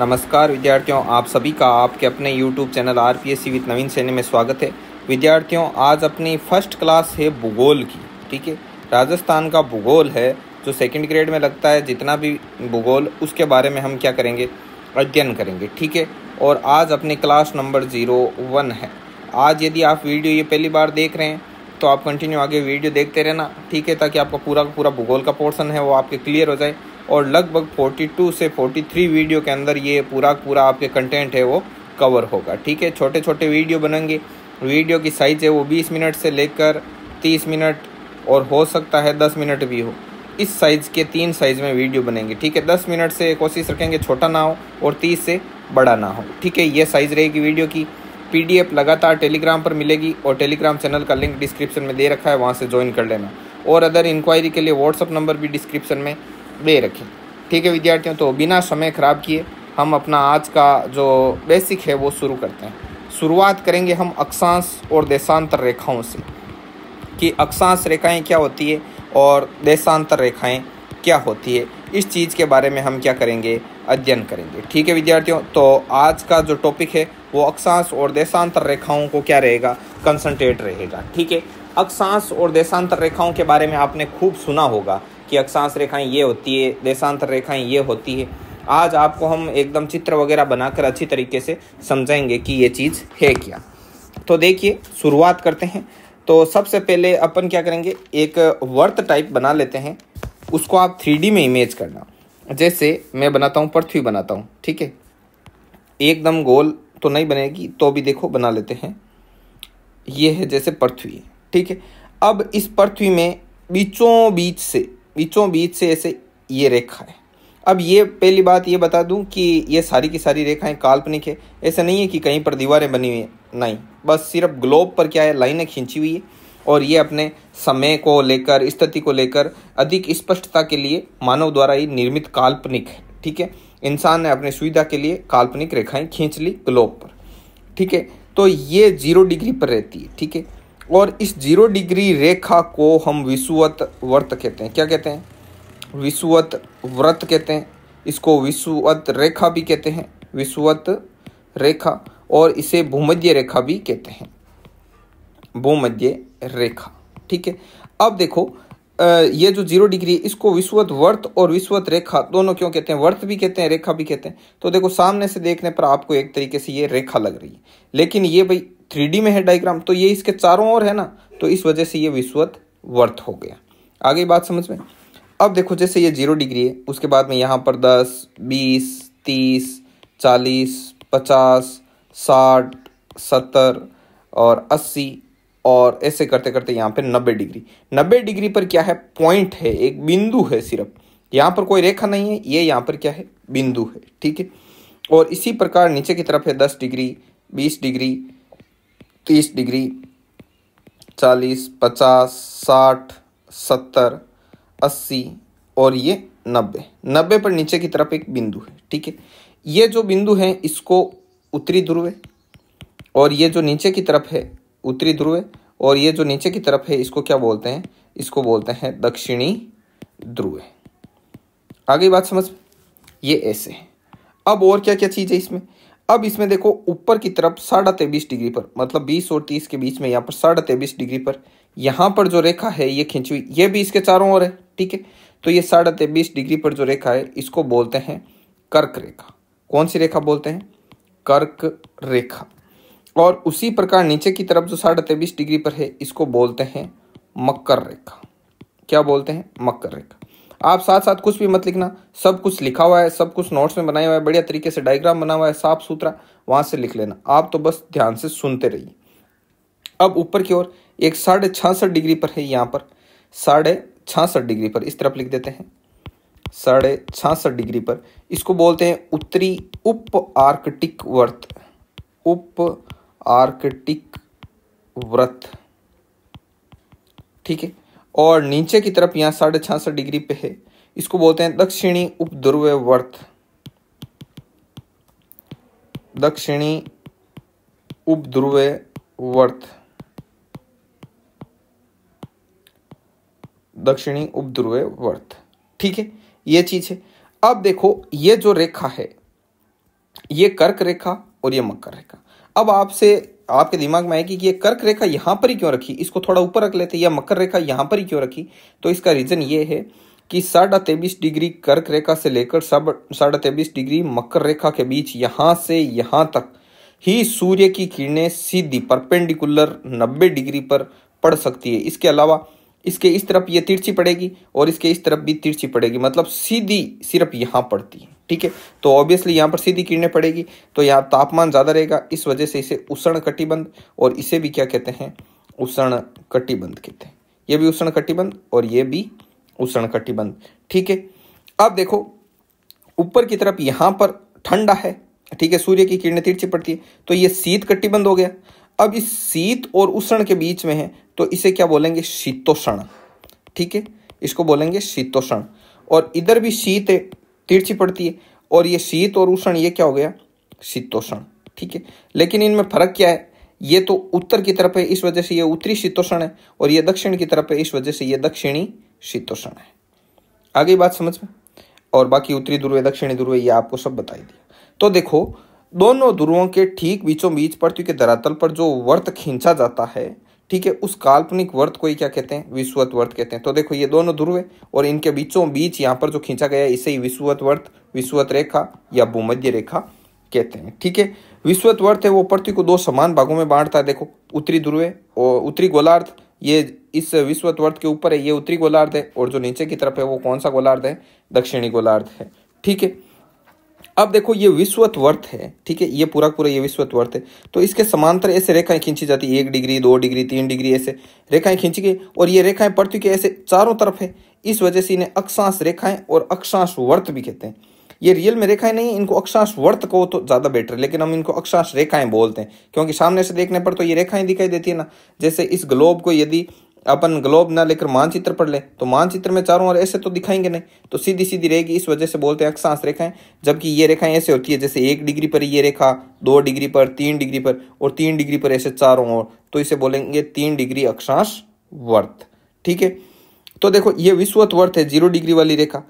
नमस्कार विद्यार्थियों आप सभी का आपके अपने YouTube channel R P S C with Naveen Saini में स्वागत है विद्यार्थियों आज अपनी फर्स्ट क्लास है भूगोल की ठीक है राजस्थान का भूगोल है जो सेकंड ग्रेड में लगता है जितना भी भूगोल उसके बारे में हम क्या करेंगे अध्ययन करेंगे ठीक है और आज अपनी क्लास नंबर ज़ीरो वन है आज यदि आप वीडियो ये पहली बार देख रहे हैं तो आप कंटिन्यू आगे वीडियो देखते रहना ठीक है ताकि आपका पूरा पूरा भूगोल का पोर्सन है वो आपके क्लियर हो जाए और लगभग 42 से 43 वीडियो के अंदर ये पूरा पूरा आपके कंटेंट है वो कवर होगा ठीक है छोटे छोटे वीडियो बनेंगे वीडियो की साइज़ है वो 20 मिनट से लेकर 30 मिनट और हो सकता है 10 मिनट भी हो इस साइज़ के तीन साइज़ में वीडियो बनेंगे ठीक है 10 मिनट से कोशिश रखेंगे छोटा ना हो और 30 से बड़ा ना हो ठीक है ये साइज़ रहेगी वीडियो की पी लगातार टेलीग्राम पर मिलेगी और टेलीग्राम चैनल का लिंक डिस्क्रिप्शन में दे रखा है वहाँ से ज्वाइन कर लेना और अदर इंक्वायरी के लिए व्हाट्सअप नंबर भी डिस्क्रिप्शन में दे रखें ठीक है विद्यार्थियों तो बिना समय खराब किए हम अपना आज का जो बेसिक है वो शुरू करते हैं शुरुआत करेंगे हम अक्षांश और देशांतर रेखाओं से कि अक्षांश रेखाएं क्या होती है और देशांतर रेखाएं क्या होती है इस चीज़ के बारे में हम क्या करेंगे अध्ययन करेंगे ठीक है विद्यार्थियों तो आज का जो टॉपिक है वो अक्षांश और देशांतर रेखाओं को क्या रहेगा कंसनट्रेट रहेगा ठीक है अक्षांश और देशांतर रेखाओं के बारे में आपने खूब सुना होगा कि अक्षांश रेखाएं ये होती है देशांतर रेखाएं ये होती है आज आपको हम एकदम चित्र वगैरह बनाकर अच्छी तरीके से समझाएंगे कि ये चीज़ है क्या तो देखिए शुरुआत करते हैं तो सबसे पहले अपन क्या करेंगे एक वर्त टाइप बना लेते हैं उसको आप थ्री में इमेज करना जैसे मैं बनाता हूँ पृथ्वी बनाता हूँ ठीक है एकदम गोल तो नहीं बनेगी तो भी देखो बना लेते हैं ये है जैसे पृथ्वी ठीक है अब इस पृथ्वी में बीचों बीच से बीचों बीच से ऐसे ये रेखा है अब ये पहली बात ये बता दूं कि ये सारी की सारी रेखाएं काल्पनिक है ऐसा नहीं है कि कहीं पर दीवारें बनी हुई हैं नहीं बस सिर्फ ग्लोब पर क्या है लाइनें खींची हुई है और ये अपने समय को लेकर स्थिति को लेकर अधिक स्पष्टता के लिए मानव द्वारा ही निर्मित काल्पनिक है ठीक है इंसान ने अपनी सुविधा के लिए काल्पनिक रेखाएं खींच ली ग्लोब पर ठीक है तो ये जीरो डिग्री पर रहती है ठीक है और इस जीरो डिग्री रेखा को हम विषुवत व्रत कहते हैं क्या कहते हैं विषुवत व्रत कहते हैं इसको विषुवत रेखा भी कहते हैं विषुवत रेखा और इसे भूमध्य रेखा भी कहते हैं भूमध्य रेखा ठीक है अब देखो ये जो जीरो डिग्री है इसको विश्वत वर्त और विश्वत रेखा दोनों क्यों कहते हैं वर्त भी कहते हैं रेखा भी कहते हैं तो देखो सामने से देखने पर आपको एक तरीके से ये रेखा लग रही है लेकिन ये भाई थ्री में है डाइग्राम तो ये इसके चारों ओर है ना तो इस वजह से ये विश्वत वर्थ हो गया आगे बात समझ में अब देखो जैसे ये जीरो डिग्री है उसके बाद में यहाँ पर दस बीस तीस चालीस पचास साठ सत्तर और अस्सी और ऐसे करते करते यहाँ पे नब्बे डिग्री नब्बे डिग्री पर क्या है पॉइंट है एक बिंदु है सिर्फ यहाँ पर कोई रेखा नहीं है ये यहाँ पर क्या है बिंदु है ठीक है और इसी प्रकार नीचे की तरफ है दस डिग्री बीस डिग्री तीस डिग्री चालीस पचास साठ सत्तर अस्सी और ये नब्बे नब्बे पर नीचे की तरफ एक बिंदु है ठीक है ये जो बिंदु है इसको उत्तरी ध्रुव और ये जो नीचे की तरफ है उत्तरी ध्रुव और ये जो नीचे की तरफ है इसको क्या बोलते हैं इसको बोलते हैं दक्षिणी ध्रुव आगे बात समझ ये ऐसे है अब और क्या क्या चीज़ है इसमें अब इसमें देखो ऊपर की तरफ साढ़ा तेबीस डिग्री पर मतलब 20 और 30 के बीच में यहाँ पर साढ़ा तेबीस डिग्री पर यहाँ पर जो रेखा है ये खिंची हुई ये भी इसके चारों ओर है ठीक है तो ये साढ़ा तेबीस डिग्री पर जो रेखा है इसको बोलते हैं कर्क रेखा कौन सी रेखा बोलते हैं कर्क रेखा और उसी प्रकार नीचे की तरफ जो साढ़े तेबीस डिग्री पर है इसको बोलते हैं मकर रेखा क्या बोलते हैं मकर रेखा आप साथ साथ कुछ भी मत लिखना सब कुछ लिखा हुआ है सब कुछ नोट्स में बनाया हुआ है बढ़िया तरीके से डायग्राम बना हुआ है साफ सुथरा वहां से लिख लेना आप तो बस ध्यान से सुनते रहिए अब ऊपर की ओर एक साढ़े छासठ डिग्री पर है यहाँ पर साढ़े छासठ डिग्री पर इस तरफ लिख देते हैं साढ़े छासठ डिग्री पर इसको बोलते हैं उत्तरी उप आर्कटिक वर्त उप आर्कटिक व्रत ठीक है और नीचे की तरफ यहाँ साढ़े छियासठ डिग्री पे है इसको बोलते हैं दक्षिणी उपध्रुव वर्त दक्षिणी उपध्रुव वर्त दक्षिणी उपध्रुव वर्त ठीक है ये चीज है अब देखो ये जो रेखा है ये कर्क रेखा और ये मकर रेखा अब आपसे आपके दिमाग में आएगी कि ये कर्क रेखा यहाँ पर ही क्यों रखी इसको थोड़ा ऊपर रख लेते या मकर रेखा यहाँ पर ही क्यों रखी तो इसका रीज़न ये है कि साढ़ा तेईस डिग्री कर्क रेखा से लेकर सब साढ़ा तेईस डिग्री मकर रेखा के बीच यहाँ से यहाँ तक ही सूर्य की किरणें सीधी परपेंडिकुलर 90 डिग्री पर पड़ सकती है इसके अलावा इसके इस तरफ ये तिरछी पड़ेगी और इसके इस तरफ भी तिरछी पड़ेगी मतलब सीधी सिर्फ यहाँ पड़ती है ठीक है तो ऑब्वियसली यहाँ पर सीधी किरणें पड़ेगी तो यहाँ तापमान ज़्यादा रहेगा इस वजह से इसे उष्ण कटिबंध और इसे भी क्या कहते हैं उष्ण कटिबंध कहते हैं ये भी उष्ण कटिबंध और ये भी उष्ण कटिबंध ठीक है अब देखो ऊपर की तरफ यहाँ पर ठंडा है ठीक है सूर्य की किरणें तिरछी पड़ती है तो ये शीत कटिबंध हो गया अब इस शीत और उष्ण के बीच में है तो इसे क्या बोलेंगे शीतोषण ठीक है इसको बोलेंगे शीतोषण और इधर भी शीत है तिरछी पड़ती है और ये शीत और उष्ण ये क्या हो गया शीतोषण ठीक है लेकिन इनमें फर्क क्या है ये तो उत्तर की तरफ है इस वजह से ये उत्तरी शीतोषण है और ये दक्षिण की तरफ है इस वजह से ये दक्षिणी शीतोषण है आगे बात समझ में और बाकी उत्तरी ध्रुव दक्षिणी ध्रुव ये आपको सब बताई दिया तो देखो दोनों ध्रुवों के ठीक बीचों बीच पृथ्वी के धरातल पर जो वर्त खींचा जाता है ठीक है उस काल्पनिक वर्त को ही क्या कहते हैं विश्ववत वर्त कहते हैं तो देखो ये दोनों ध्रुव है और इनके बीचों बीच यहाँ पर जो खींचा गया है इसे ही विश्ववत वर्त विश्ववत रेखा या भूमध्य रेखा कहते हैं ठीक है विश्वत वर्त है वो पृथ्वी को दो समान भागों में बांटता है देखो उत्तरी ध्रुव और उत्तरी गोलार्ध ये इस विश्वत वर्त के ऊपर है ये उत्तरी गोलार्ध है और जो नीचे की तरफ है वो कौन सा गोलार्ध है दक्षिणी गोलार्ध है ठीक है अब देखो ये विश्वत वर्थ है ठीक है ये पूरा पूरा ये विश्वत वर्थ है तो इसके समांतर ऐसे रेखाएं खींची जाती है एक डिग्री दो डिग्री तीन डिग्री ऐसे रेखाएं खींची गई और ये रेखाएं पड़ के ऐसे चारों तरफ है इस वजह से इन्हें अक्षांश रेखाएं और अक्षांश वर्त भी कहते हैं ये रियल में रेखाएं नहीं इनको अक्षांश वर्त कहो तो ज़्यादा बेटर है लेकिन हम इनको अक्षांश रेखाएं बोलते हैं क्योंकि सामने से देखने पर तो ये रेखाएं दिखाई देती है ना जैसे इस ग्लोब को यदि अपन ग्लोब ना लेकर मानचित्र पढ़ ले तो मानचित्र में चारों ओर ऐसे तो दिखाएंगे नहीं तो सीधी सीधी रहेगी इस वजह से बोलते हैं अक्षांश रेखाएं जबकि ये रेखाएं ऐसे होती है जैसे एक डिग्री पर ये रेखा दो डिग्री पर तीन डिग्री पर और तीन डिग्री पर ऐसे चारों ओर तो इसे बोलेंगे तीन डिग्री अक्षांश वर्थ ठीक है तो देखो ये विश्वत वर्थ है जीरो डिग्री वाली रेखा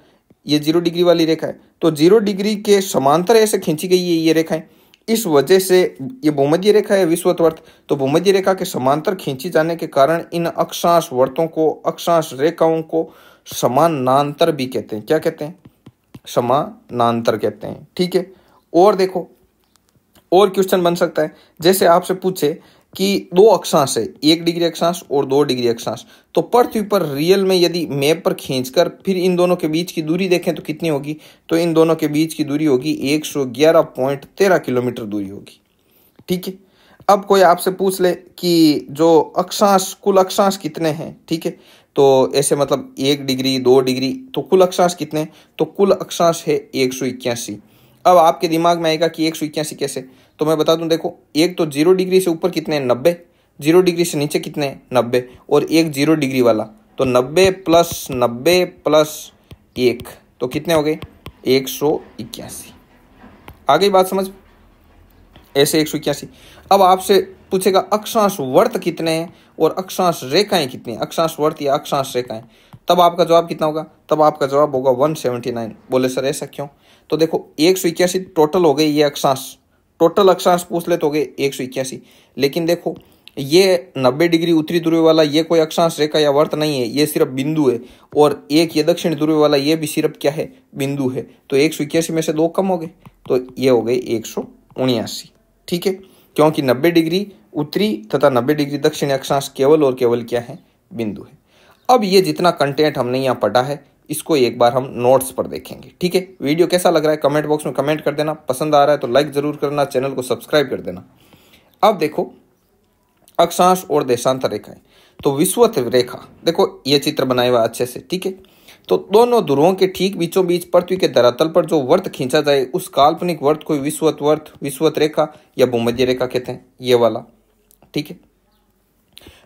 ये जीरो डिग्री वाली रेखा है तो जीरो डिग्री के समांतर ऐसे खींची गई है ये रेखाएं इस वजह से ये भूमध्य रेखा है विश्वत वर्त तो भूमध्य रेखा के समांतर खींची जाने के कारण इन अक्षांश वर्तों को अक्षांश रेखाओं को समानांतर भी कहते हैं क्या कहते हैं समानांतर कहते हैं ठीक है और देखो और क्वेश्चन बन सकता है जैसे आपसे पूछे कि दो अक्षांश है एक डिग्री अक्षांश और दो डिग्री अक्षांश तो पृथ्वी पर रियल में यदि मैप पर खींचकर फिर इन दोनों के बीच की दूरी देखें तो कितनी होगी तो इन दोनों के बीच की दूरी होगी एक सौ ग्यारह पॉइंट तेरह किलोमीटर दूरी होगी ठीक है अब कोई आपसे पूछ ले कि जो अक्षांश कुल अक्षांश कितने हैं ठीक है तो ऐसे मतलब एक डिग्री दो डिग्री तो कुल अक्षांश कितने तो कुल अक्षांश है एक सौ इक्यासी अब आपके दिमाग में आएगा कि एक सौ इक्यासी कैसे तो मैं बता दूं देखो एक तो जीरो डिग्री से ऊपर कितने हैं नब्बे जीरो डिग्री से नीचे कितने हैं नब्बे और एक जीरो डिग्री वाला तो नब्बे प्लस नब्बे प्लस एक तो कितने हो गए एक सौ इक्यासी आ गई बात समझ ऐसे एक सौ इक्यासी अब आपसे पूछेगा अक्षांश वर्त कितने हैं और अक्षांश रेखाएं कितनी अक्षांश वर्त या अक्षांश रेखाएं तब आपका जवाब कितना होगा तब आपका जवाब होगा नाइन बोले सर ऐसा क्यों तो देखो एक सौ इक्यासी टोटल हो गई ये अक्षांश टोटल अक्षांश पूछ ले तो गए एक सौ इक्यासी लेकिन देखो ये नब्बे डिग्री उत्तरी ध्रुव वाला ये कोई अक्षांश रेखा या वर्त नहीं है ये सिर्फ बिंदु है और एक ये दक्षिण ध्रुव वाला ये भी सिर्फ क्या है बिंदु है तो एक सौ इक्यासी में से दो कम हो गए तो ये हो गए एक सौ उन्यासी ठीक है क्योंकि नब्बे डिग्री उत्तरी तथा नब्बे डिग्री दक्षिण अक्षांश केवल और केवल क्या है बिंदु है अब ये जितना कंटेंट हमने यहाँ पढ़ा है इसको एक बार हम नोट्स पर देखेंगे ठीक है वीडियो कैसा लग रहा है कमेंट बॉक्स में कमेंट कर देना पसंद आ रहा है तो लाइक ज़रूर करना चैनल को सब्सक्राइब कर देना अब देखो अक्षांश और देशांतर रेखाएं तो विश्वत रेखा देखो ये चित्र बनाए हुआ अच्छे से ठीक है तो दोनों ध्रुवों के ठीक बीचों बीच पृथ्वी के धरातल पर जो वर्त खींचा जाए उस काल्पनिक वर्त को विश्वत वर्त विश्वत रेखा या भूमध्य रेखा कहते हैं ये वाला ठीक है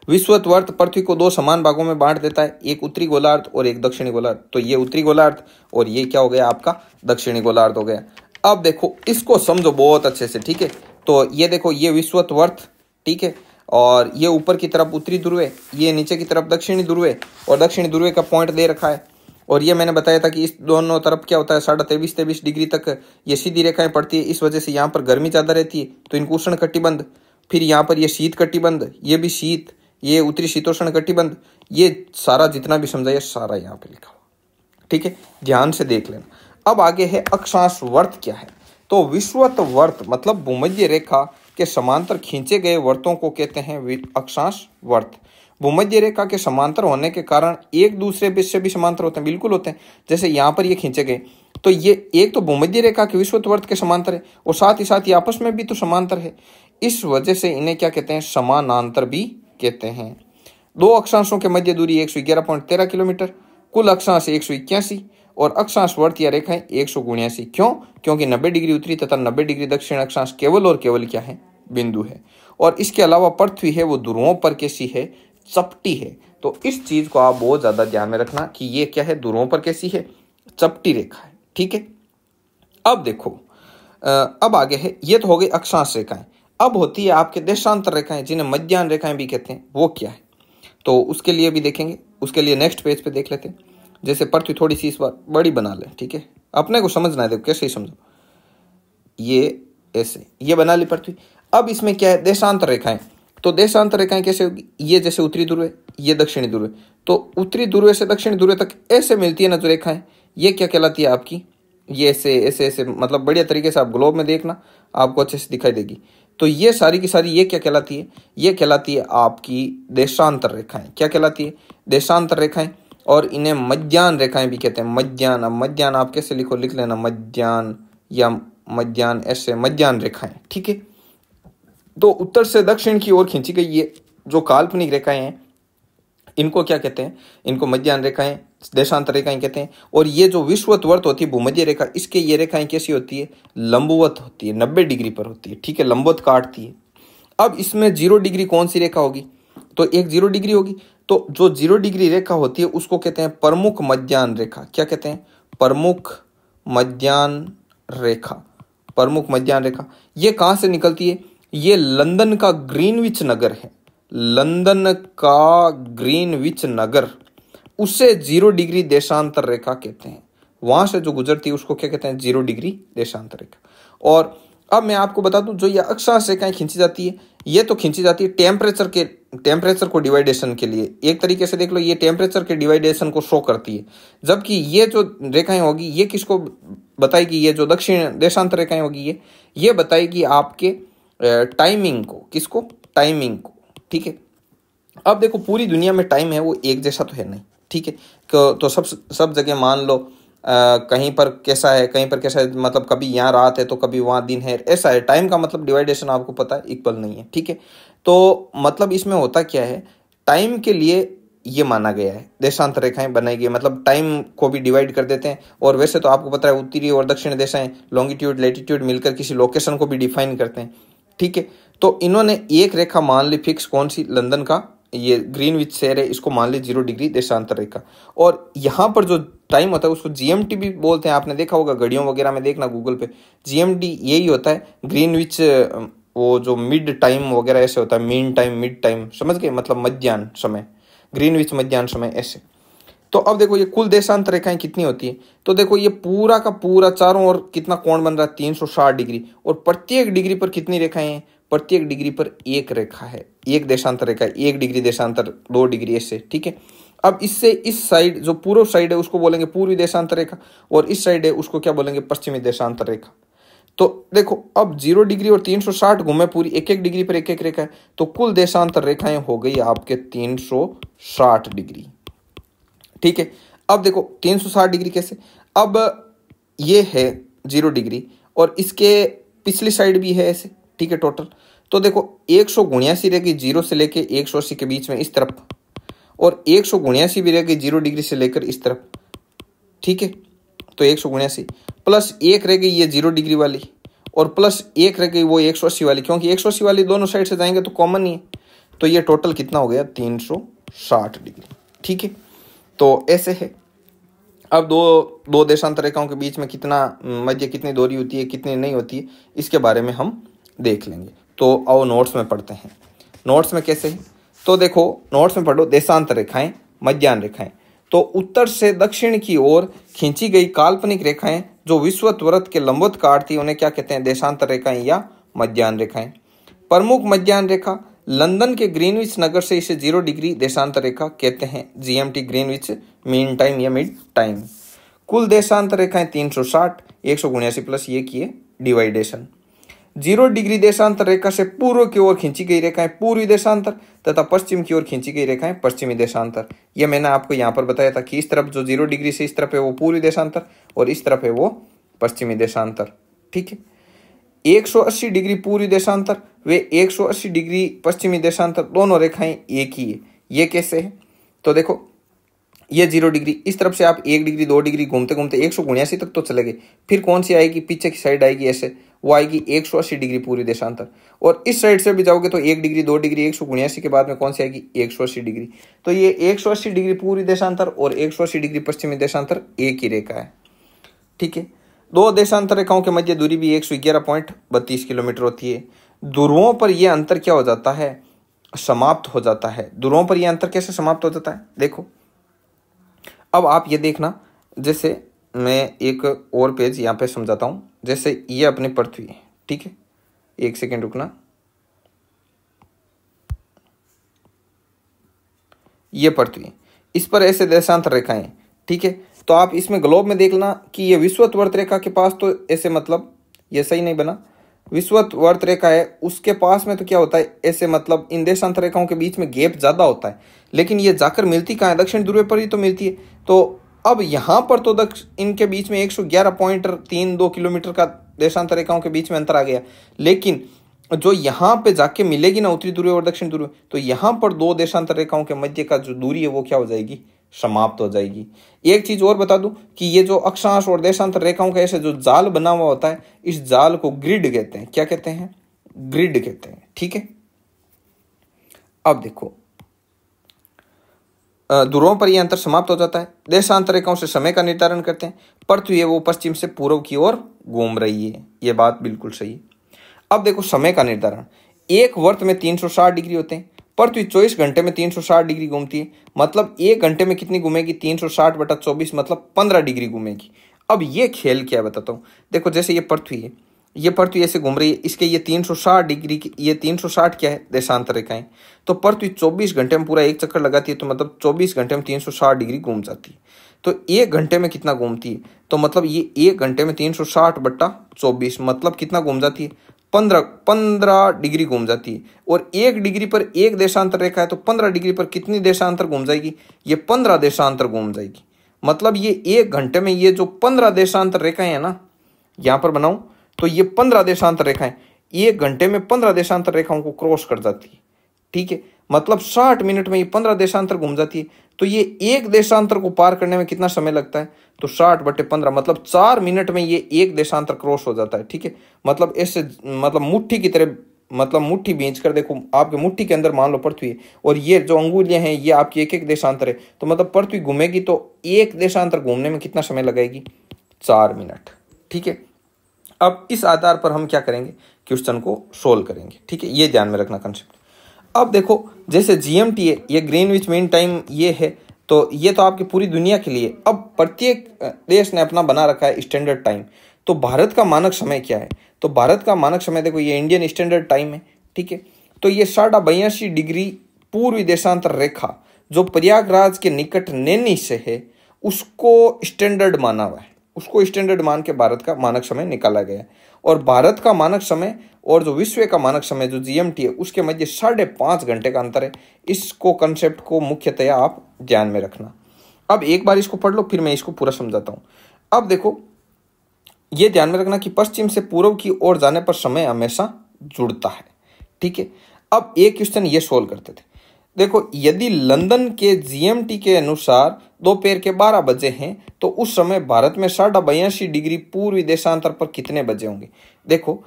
विश्वत वर्त पृथ्वी को दो समान भागों में बांट देता है एक उत्तरी गोलार्ध और एक दक्षिणी गोलार्ध तो ये उत्तरी गोलार्ध और ये क्या हो गया आपका दक्षिणी गोलार्ध हो गया अब देखो इसको समझो बहुत अच्छे से ठीक है तो ये देखो ये विश्वत वर्त ठीक है और ये ऊपर की तरफ उत्तरी ध्रुवे ये नीचे की तरफ दक्षिणी ध्रुवे और दक्षिणी ध्रुवे का पॉइंट दे रखा है और ये मैंने बताया था कि इस दोनों तरफ क्या होता है साढ़े तेईस तेईस डिग्री तक ये सीधी रेखाएं पड़ती है इस वजह से यहाँ पर गर्मी ज़्यादा रहती है तो इनको उष्ण कटिबंध फिर यहाँ पर ये शीत कटिबंध ये भी शीत ये उत्तरी शीतोषण कटिबंध ये सारा जितना भी समझाइए सारा यहाँ पे लिखा हुआ ठीक है ध्यान से देख लेना अब आगे है अक्षांश वर्त क्या है तो विश्वत वर्त मतलब भूमध्य रेखा के समांतर खींचे गए वर्तों को कहते हैं अक्षांश वर्त भूमध्य रेखा के समांतर होने के कारण एक दूसरे से भी समांतर होते हैं बिल्कुल होते हैं जैसे यहाँ पर ये खींचे गए तो ये एक तो भूमध्य रेखा के विश्वत वर्त के समांतर है और साथ ही साथ ये आपस में भी तो समांतर है इस वजह से इन्हें क्या कहते हैं समानांतर भी कहते हैं दो अक्षांशों के मध्य दूरी एक किलोमीटर कुल अक्षांश एक और अक्षांश वर्त या रेखाएं एक सौ उन्यासी क्यों क्योंकि 90 डिग्री उत्तरी तथा 90 डिग्री दक्षिण अक्षांश केवल और केवल क्या है बिंदु है और इसके अलावा पृथ्वी है वो ध्रुवों पर कैसी है चपटी है तो इस चीज को आप बहुत ज्यादा ध्यान में रखना कि ये क्या है ध्रुवों पर कैसी है चपटी रेखा है ठीक है अब देखो अब आगे है ये तो हो गई अक्षांश रेखाएं अब होती है आपके देशांतर रेखाएं जिन्हें मध्यान्ह रेखाएं भी कहते हैं वो क्या है तो उसके लिए भी देखेंगे उसके लिए नेक्स्ट पेज पे देख लेते हैं जैसे पृथ्वी थोड़ी सी इस बार बड़ी बना ले ठीक है अपने को समझना है देखो कैसे ही समझो ये ऐसे ये बना ली पृथ्वी अब इसमें क्या है देशांतर रेखाएं तो देशांतर रेखाएं कैसे होगी ये जैसे उत्तरी ध्रुव है ये दक्षिणी ध्रुव है तो उत्तरी ध्रुव से दक्षिणी ध्रुव तक ऐसे मिलती है ना जो रेखाएं ये क्या कहलाती है आपकी ये ऐसे ऐसे ऐसे मतलब बढ़िया तरीके से आप ग्लोब में देखना आपको अच्छे से दिखाई देगी तो ये सारी की सारी ये क्या कहलाती है ये कहलाती है आपकी देशांतर रेखाएं क्या कहलाती है देशांतर रेखाएं और इन्हें मध्यान रेखाएं भी कहते हैं मध्यान अब मध्यान आप कैसे लिखो लिख लेना मध्यान या मध्यान ऐसे मध्यान रेखाएं ठीक है तो उत्तर से दक्षिण की ओर खींची गई ये जो काल्पनिक रेखाएं हैं इनको क्या कहते हैं इनको मध्यान रेखाएं देशांतर रेखाएं कहते हैं और ये जो विश्वत वर्त होती है भूमध्य रेखा इसके ये रेखाएं कैसी होती है लंबवत होती है नब्बे डिग्री पर होती है ठीक है लंबवत काटती है अब इसमें जीरो डिग्री कौन सी रेखा होगी तो एक जीरो डिग्री होगी तो जो जीरो डिग्री रेखा होती है उसको कहते हैं प्रमुख मध्यान रेखा क्या कहते हैं प्रमुख मध्यान रेखा प्रमुख मध्यान रेखा ये कहाँ से निकलती है ये लंदन का ग्रीनविच नगर है लंदन का ग्रीनविच नगर उसे जीरो डिग्री देशांतर रेखा कहते हैं वहां से जो गुजरती है उसको क्या कहते हैं जीरो डिग्री देशांतर रेखा और अब मैं आपको बता दूं जो ये अक्षांश रेखाएं खींची जाती है ये तो खींची जाती है टेम्परेचर के टेम्परेचर को डिवाइडेशन के लिए एक तरीके से देख लो ये टेम्परेचर के डिवाइडेशन को शो करती है जबकि ये जो रेखाएं होगी ये किसको बताएगी ये जो दक्षिण देशांतर रेखाएं होगी ये ये बताएगी आपके टाइमिंग को किसको टाइमिंग को ठीक है अब देखो पूरी दुनिया में टाइम है वो एक जैसा तो है नहीं ठीक है तो, तो सब सब जगह मान लो आ, कहीं पर कैसा है कहीं पर कैसा है मतलब कभी यहाँ रात है तो कभी वहाँ दिन है ऐसा है टाइम का मतलब डिवाइडेशन आपको पता है इक्वल नहीं है ठीक है तो मतलब इसमें होता क्या है टाइम के लिए ये माना गया है देशांत रेखाएं बनाई गई मतलब टाइम को भी डिवाइड कर देते हैं और वैसे तो आपको पता है उत्तरी और दक्षिण देशाएं लॉन्गिट्यूड लेटीट्यूड मिलकर किसी लोकेशन को भी डिफाइन करते हैं ठीक है तो इन्होंने एक रेखा मान ली फिक्स कौन सी लंदन का ये ग्रीन विच शहर है इसको मान ली जीरो डिग्री देशांतर रेखा और यहाँ पर जो टाइम होता है उसको जीएमटी भी बोलते हैं आपने देखा होगा घड़ियों वगैरह में देखना गूगल पे जीएमटी यही होता है ग्रीन विच वो जो मिड टाइम वगैरह ऐसे होता है मीन टाइम मिड टाइम समझ गए मतलब मध्यान्ह समय ग्रीन विच मध्यान्ह समय ऐसे तो अब देखो ये कुल देशांतर रेखाएं कितनी होती है तो देखो ये पूरा का पूरा चारों ओर कितना कोण बन रहा है तीन डिग्री और प्रत्येक डिग्री पर कितनी रेखाएं हैं प्रत्येक डिग्री पर एक रेखा है एक देशांतर रेखा एक डिग्री देशांतर दो डिग्री ऐसे ठीक है अब इससे इस साइड जो पूर्व साइड है उसको बोलेंगे पूर्वी देशांतर रेखा और इस साइड है उसको क्या बोलेंगे पश्चिमी देशांतर रेखा तो देखो अब जीरो डिग्री और 360 घूमे पूरी एक एक डिग्री पर एक एक रेखा है तो कुल देशांतर रेखाएं हो गई आपके 360 डिग्री ठीक है अब देखो 360 डिग्री कैसे अब ये है जीरो डिग्री और इसके पिछली साइड भी है ऐसे ठीक है टोटल तो देखो एक सौ गुणियासी रहेगी जीरो से लेके एक सौ अस्सी के बीच में इस तरफ और एक सौ गुणियासी भी रहेगी जीरो डिग्री से लेकर इस तरफ ठीक है तो एक सौ गुणियासी प्लस एक रह गई ये जीरो डिग्री वाली और प्लस एक रह गई वो एक सौ अस्सी वाली क्योंकि एक सौ अस्सी वाली दोनों साइड से जाएंगे तो कॉमन ही है तो ये टोटल कितना हो गया तीन सौ साठ डिग्री ठीक है तो ऐसे है अब दो दो देशांतर रेखाओं के बीच में कितना मध्य कितनी दूरी होती है कितनी नहीं होती है इसके बारे में हम देख लेंगे तो आओ नोट्स में पढ़ते हैं नोट्स में कैसे है तो देखो नोट्स में पढ़ो देशांत रेखाएं मध्यान्ह रेखाएं तो उत्तर से दक्षिण की ओर खींची गई काल्पनिक रेखाएं जो विश्व त्वरत के लंबवत काट थी उन्हें क्या कहते हैं देशांतर रेखाएं या मध्यान्ह रेखाएं प्रमुख मध्यान्ह रेखा लंदन के ग्रीनविच नगर से इसे जीरो डिग्री देशांतर रेखा कहते हैं जीएमटी ग्रीनविच मीन टाइम या मिड टाइम कुल देशांतर रेखाएं तीन सौ साठ एक सौ उन्यासी प्लस ये किए डिवाइडेशन जीरो डिग्री देशांतर रेखा से पूर्व की ओर खींची गई रेखाएं पूर्वी देशांतर तथा पश्चिम की ओर खींची गई रेखाएं पश्चिमी देशांतर यह मैंने आपको यहां पर बताया था कि इस तरफ जो जीरो डिग्री से इस तरफ है वो पूर्वी देशांतर और इस तरफ है वो पश्चिमी देशांतर ठीक है 180 डिग्री पूर्वी देशांतर वे 180 डिग्री पश्चिमी देशांतर दोनों रेखाएं एक ही है ये कैसे है तो देखो ये जीरो डिग्री इस तरफ से आप एक डिग्री दो डिग्री घूमते घूमते एक सौ उन्यासी तक तो चले गए फिर कौन सी आएगी पीछे की साइड आएगी ऐसे वो आएगी एक सौ अस्सी डिग्री पूरी देशांतर और इस साइड से भी जाओगे तो एक डिग्री दो डिग्री एक सौ उन्यासी के बाद में कौन सी आएगी एक सौ अस्सी डिग्री तो ये एक सौ अस्सी डिग्री पूरी देशांतर और एक सौ अस्सी डिग्री पश्चिमी देशांतर एक ही रेखा है ठीक है दो देशांतर रेखाओं के मध्य दूरी भी एक सौ ग्यारह पॉइंट बत्तीस किलोमीटर होती है ध्रुवों पर यह अंतर क्या हो जाता है समाप्त हो जाता है ध्रुवों पर यह अंतर कैसे समाप्त हो जाता है देखो अब आप ये देखना जैसे मैं एक और पेज यहाँ पे समझाता हूँ जैसे ये अपनी पृथ्वी है ठीक है एक सेकेंड रुकना ये पृथ्वी इस पर ऐसे देशांतर रेखाएं ठीक है तो आप इसमें ग्लोब में देख लेना कि ये विश्व त्वर्त रेखा के पास तो ऐसे मतलब ये सही नहीं बना विश्वत वर्त रेखा है उसके पास में तो क्या होता है ऐसे मतलब इन देशांत रेखाओं के बीच में गैप ज़्यादा होता है लेकिन ये जाकर मिलती कहाँ है दक्षिण ध्रुव पर ही तो मिलती है तो अब यहाँ पर तो दक्ष इनके बीच में एक सौ ग्यारह पॉइंट तीन दो किलोमीटर का देशांत रेखाओं के बीच में अंतर आ गया लेकिन जो यहाँ पे जाके मिलेगी ना उत्तरी ध्रुव और दक्षिण ध्रुव तो यहाँ पर दो देशांतर रेखाओं के मध्य का जो दूरी है वो क्या हो जाएगी समाप्त हो जाएगी एक चीज और बता दूं कि ये जो अक्षांश और देशांतर रेखाओं का ऐसे जो जाल बना हुआ होता है इस जाल को ग्रिड कहते हैं क्या कहते हैं ग्रिड कहते हैं ठीक है अब देखो ध्रुवों पर यह अंतर समाप्त हो जाता है देशांतर रेखाओं से समय का निर्धारण करते हैं परंतु ये वो पश्चिम से पूर्व की ओर घूम रही है यह बात बिल्कुल सही है अब देखो समय का निर्धारण एक वर्त में 360 डिग्री होते हैं पृथ्वी तो 24 घंटे में 360 डिग्री घूमती है मतलब एक घंटे में कितनी घूमेगी 360 बटा चौबीस मतलब 15 डिग्री घूमेगी अब ये खेल क्या बताता हूँ देखो जैसे ये पृथ्वी है ये पृथ्वी ऐसे घूम रही है इसके ये 360 डिग्री की ये 360 क्या है देशांतर रेखाएं तो पृथ्वी 24 घंटे में पूरा एक चक्कर लगाती है तो मतलब 24 घंटे में 360 डिग्री घूम जाती है तो एक घंटे में कितना घूमती है तो मतलब ये एक घंटे में 360 बट्टा चौबीस मतलब कितना घूम जाती है पंद्रह पंद्रह डिग्री घूम जाती है और एक डिग्री पर एक देशांतर रेखा है तो पंद्रह डिग्री पर कितनी देशांतर घूम जाएगी ये पंद्रह देशांतर घूम जाएगी मतलब ये एक घंटे में ये जो पंद्रह देशांतर रेखाएं हैं ना यहाँ पर बनाऊं तो ये पंद्रह देशांतर रेखाएं एक घंटे में पंद्रह देशांतर रेखाओं को क्रॉस कर जाती है ठीक है मतलब साठ मिनट में ये पंद्रह देशांतर घूम जाती है तो ये एक देशांतर को पार करने में कितना समय लगता है तो साठ बटे पंद्रह मतलब चार मिनट में ये एक देशांतर क्रॉस हो जाता है ठीक है मतलब ऐसे मतलब मुट्ठी की तरह मतलब मुट्ठी बींच कर देखो आपके मुट्ठी के अंदर मान लो पृथ्वी है और ये जो अंगुलियां हैं ये आपकी एक एक देशांतर है तो मतलब पृथ्वी घूमेगी तो एक देशांतर घूमने में कितना समय लगेगी चार मिनट ठीक है अब इस आधार पर हम क्या करेंगे क्वेश्चन को सोल्व करेंगे ठीक है ये ध्यान में रखना कंसेप्ट अब देखो जैसे जी एम टी है ये ग्रीनविच मेन टाइम ये है तो ये तो आपकी पूरी दुनिया के लिए अब प्रत्येक देश ने अपना बना रखा है स्टैंडर्ड टाइम तो भारत का मानक समय क्या है तो भारत का मानक समय देखो ये इंडियन स्टैंडर्ड टाइम है ठीक है तो ये साढ़ा बयासी डिग्री पूर्वी देशांतर रेखा जो प्रयागराज के निकट नैनी से है उसको स्टैंडर्ड माना हुआ है उसको स्टैंडर्ड मान के भारत का मानक समय निकाला गया और भारत का मानक समय और जो विश्व का मानक समय जो जीएमटी है उसके मध्य साढ़े पाँच घंटे का अंतर है इसको कंसेप्ट को मुख्यतया आप ध्यान में रखना अब एक बार इसको पढ़ लो फिर मैं इसको पूरा समझाता हूँ अब देखो ये ध्यान में रखना कि पश्चिम से पूर्व की ओर जाने पर समय हमेशा जुड़ता है ठीक है अब एक क्वेश्चन ये सोल्व करते थे देखो यदि लंदन के जीएमटी के अनुसार दोपहर के 12 बजे हैं तो उस समय भारत में साढ़ा बयासी डिग्री पूर्वी देशांतर पर कितने बजे होंगे देखो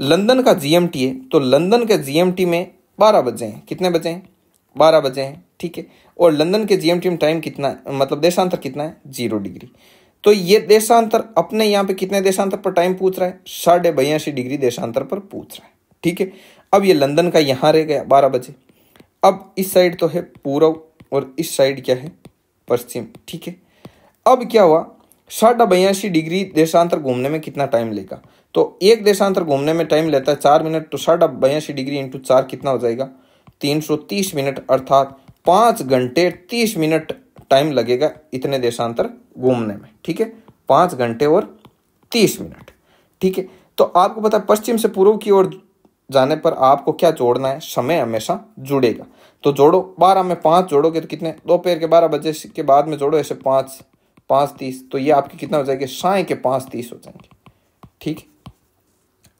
लंदन का जीएमटी है तो लंदन के जीएमटी में 12 बजे हैं कितने बजे हैं 12 बजे हैं ठीक है और लंदन के जीएमटी में टाइम कितना है मतलब देशांतर कितना है जीरो डिग्री तो ये देशांतर अपने यहाँ पे कितने देशांतर पर टाइम पूछ रहा है साढ़े बयासी डिग्री देशांतर पर पूछ रहा है ठीक है अब ये लंदन का यहाँ रह गया बारह बजे अब इस साइड तो है पूर्व और इस साइड क्या है पश्चिम ठीक है अब क्या हुआ साठ बयासी डिग्री देशांतर घूमने में कितना टाइम लेगा तो एक देशांतर घूमने में टाइम लेता है चार मिनट तो साठ बयासी डिग्री इंटू चार कितना हो जाएगा तीन सौ तीस मिनट अर्थात पाँच घंटे तीस मिनट टाइम लगेगा इतने देशांतर घूमने में ठीक है पाँच घंटे और तीस मिनट ठीक है तो आपको पता है पश्चिम से पूर्व की ओर जाने पर आपको क्या जोड़ना है समय हमेशा जुड़ेगा तो जोड़ो बारह में पाँच जोड़ोगे तो कितने दोपहर के बारह बजे के बाद में जोड़ो ऐसे पाँच पाँच तीस तो ये आपके कितना हो जाएगा साय के पाँच तीस हो जाएंगे ठीक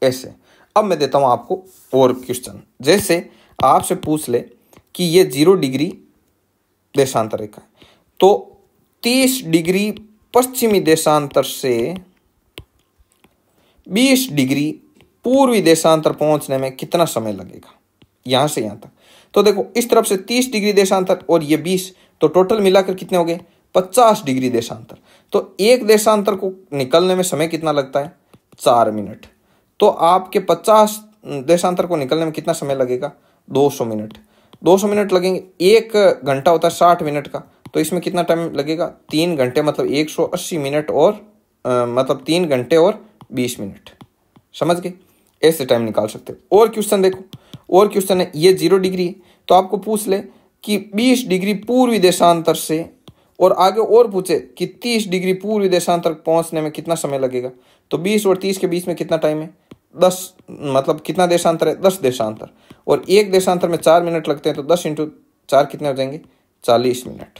ऐसे अब मैं देता हूँ आपको और क्वेश्चन जैसे आपसे पूछ ले कि ये जीरो डिग्री देशांतर रेखा है तो तीस डिग्री पश्चिमी देशांतर से बीस डिग्री पूर्वी देशांतर पहुंचने में कितना समय लगेगा यहां से यहां तक तो देखो इस तरफ से 30 डिग्री देशांतर और ये 20 तो टोटल मिलाकर कितने हो गए 50 डिग्री देशांतर तो एक देशांतर को निकलने में समय कितना लगता है चार मिनट तो आपके 50 देशांतर को निकलने में कितना समय लगेगा 200 मिनट 200 मिनट लगेंगे एक घंटा होता है साठ मिनट का तो इसमें कितना टाइम लगेगा तीन घंटे मतलब अस्सी मिनट और आ, मतलब तीन घंटे और बीस मिनट समझ गए ऐसे टाइम निकाल सकते हो और क्वेश्चन देखो और क्वेश्चन है ये जीरो डिग्री है तो आपको पूछ ले कि 20 डिग्री पूर्वी देशांतर से और आगे और पूछे कि 30 डिग्री पूर्वी देशांतर पहुंचने में कितना समय लगेगा तो 20 और 30 के बीच में कितना टाइम है दस मतलब कितना देशांतर है दस देशांतर और एक देशांतर में चार मिनट लगते हैं तो दस इंटू चार कितने हो जाएंगे चालीस मिनट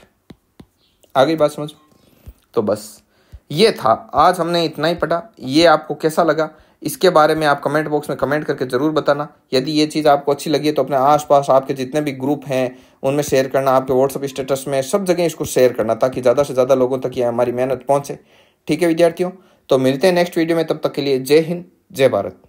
आगे बात समझ तो बस ये था आज हमने इतना ही पढ़ा ये आपको कैसा लगा इसके बारे में आप कमेंट बॉक्स में कमेंट करके ज़रूर बताना यदि ये चीज़ आपको अच्छी लगी है तो अपने आसपास आपके जितने भी ग्रुप हैं उनमें शेयर करना आपके व्हाट्सअप स्टेटस में सब जगह इसको शेयर करना ताकि ज़्यादा से ज़्यादा लोगों तक ये हमारी मेहनत पहुँचे ठीक है विद्यार्थियों तो मिलते हैं नेक्स्ट वीडियो में तब तक के लिए जय हिंद जय भारत